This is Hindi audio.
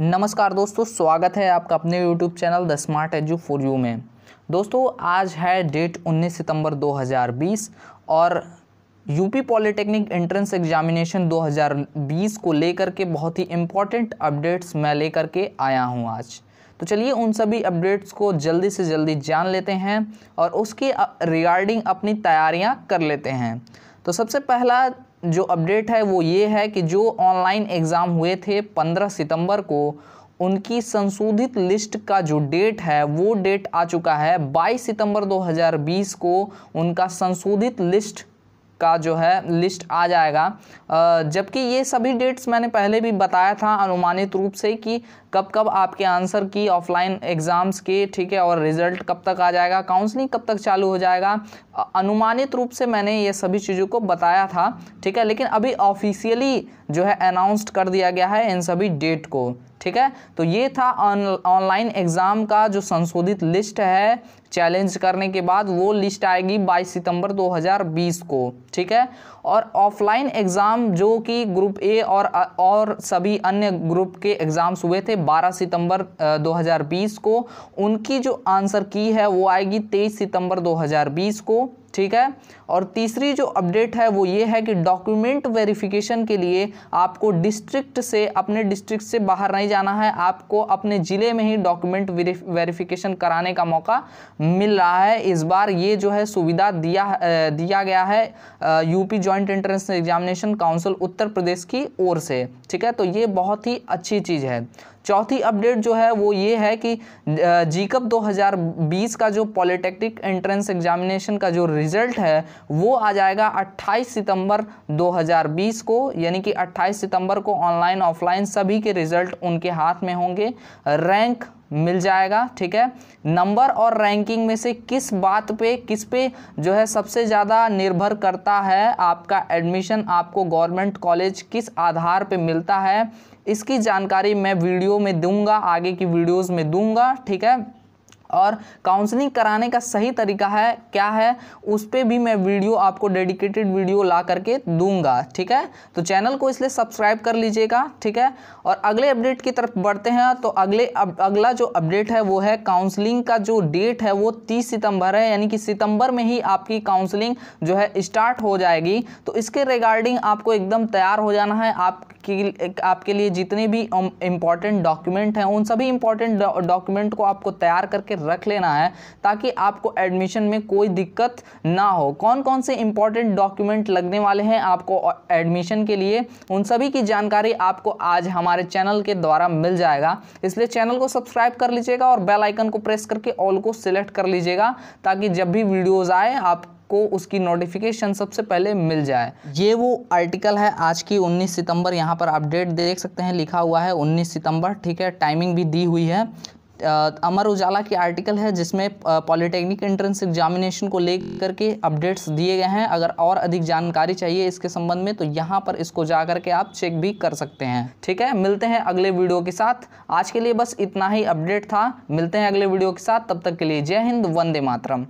नमस्कार दोस्तों स्वागत है आपका अपने YouTube channel the smart edu for you में दोस्तों आज है डेट 19 सितंबर 2020 और यूपी पॉलिटेक्निक एंट्रेंस एग्जामिनेशन 2020 को लेकर के बहुत ही इम्पॉर्टेंट अपडेट्स मैं लेकर के आया हूं आज तो चलिए उन सभी अपडेट्स को जल्दी से जल्दी जान लेते हैं और उसके रिगार्डिंग अपनी तैयारियाँ कर लेते हैं तो सबसे पहला जो अपडेट है वो ये है कि जो ऑनलाइन एग्ज़ाम हुए थे 15 सितंबर को उनकी संशोधित लिस्ट का जो डेट है वो डेट आ चुका है 22 सितंबर 2020 को उनका संशोधित लिस्ट का जो है लिस्ट आ जाएगा जबकि ये सभी डेट्स मैंने पहले भी बताया था अनुमानित रूप से कि कब कब आपके आंसर की ऑफलाइन एग्ज़ाम्स के ठीक है और रिज़ल्ट कब तक आ जाएगा काउंसलिंग कब तक चालू हो जाएगा अनुमानित रूप से मैंने ये सभी चीज़ों को बताया था ठीक है लेकिन अभी ऑफिशियली जो है अनाउंस्ड कर दिया गया है इन सभी डेट को ठीक है तो ये था ऑनलाइन एग्ज़ाम का जो संशोधित लिस्ट है चैलेंज करने के बाद वो लिस्ट आएगी 22 सितंबर 2020 को ठीक है और ऑफलाइन एग्ज़ाम जो कि ग्रुप ए और और सभी अन्य ग्रुप के एग्ज़ाम्स हुए थे 12 सितंबर 2020 को उनकी जो आंसर की है वो आएगी 23 सितंबर 2020 को ठीक है और तीसरी जो अपडेट है वो ये है कि डॉक्यूमेंट वेरिफिकेशन के लिए आपको डिस्ट्रिक्ट से अपने डिस्ट्रिक्ट से बाहर नहीं जाना है आपको अपने ज़िले में ही डॉक्यूमेंट वेरिफिकेशन कराने का मौका मिल रहा है इस बार ये जो है सुविधा दिया दिया गया है UP joint entrance examination council Uttar Pradesh की ओर से ठीक है तो ये बहुत ही अच्छी चीज़ है चौथी अपडेट जो है वो ये है कि जीकप 2020 का जो पॉलिटेक्निक एंट्रेंस एग्जामिनेशन का जो रिजल्ट है वो आ जाएगा 28 सितंबर 2020 को यानी कि 28 सितंबर को ऑनलाइन ऑफलाइन सभी के रिजल्ट उनके हाथ में होंगे रैंक मिल जाएगा ठीक है नंबर और रैंकिंग में से किस बात पे किस पे जो है सबसे ज़्यादा निर्भर करता है आपका एडमिशन आपको गवर्नमेंट कॉलेज किस आधार पे मिलता है इसकी जानकारी मैं वीडियो में दूंगा आगे की वीडियोस में दूंगा ठीक है और काउंसलिंग कराने का सही तरीका है क्या है उस पर भी मैं वीडियो आपको डेडिकेटेड वीडियो ला करके दूंगा ठीक है तो चैनल को इसलिए सब्सक्राइब कर लीजिएगा ठीक है और अगले अपडेट की तरफ बढ़ते हैं तो अगले अगला जो अपडेट है वो है काउंसलिंग का जो डेट है वो तीस सितंबर है यानी कि सितंबर में ही आपकी काउंसलिंग जो है स्टार्ट हो जाएगी तो इसके रिगार्डिंग आपको एकदम तैयार हो जाना है आप आपकी आपके लिए जितने भी इम्पॉर्टेंट डॉक्यूमेंट हैं उन सभी इम्पॉर्टेंट डॉक्यूमेंट को आपको तैयार करके रख लेना है ताकि आपको एडमिशन में कोई दिक्कत ना हो कौन कौन से इम्पॉर्टेंट डॉक्यूमेंट लगने वाले हैं आपको एडमिशन के लिए उन सभी की जानकारी आपको आज हमारे चैनल के द्वारा मिल जाएगा इसलिए चैनल को सब्सक्राइब कर लीजिएगा और बेलाइकन को प्रेस करके ऑल को सिलेक्ट कर लीजिएगा ताकि जब भी वीडियोज़ आए आप आपको उसकी नोटिफिकेशन सबसे पहले मिल जाए ये वो आर्टिकल है आज की 19 सितंबर यहाँ पर अपडेट देख सकते हैं लिखा हुआ है 19 सितंबर ठीक है टाइमिंग भी दी हुई है अमर उजाला की आर्टिकल है जिसमें पॉलिटेक्निक एंट्रेंस एग्जामिनेशन को लेकर के अपडेट्स दिए गए हैं अगर और अधिक जानकारी चाहिए इसके संबंध में तो यहाँ पर इसको जा करके आप चेक भी कर सकते हैं ठीक है मिलते हैं अगले वीडियो के साथ आज के लिए बस इतना ही अपडेट था मिलते हैं अगले वीडियो के साथ तब तक के लिए जय हिंद वंदे मातरम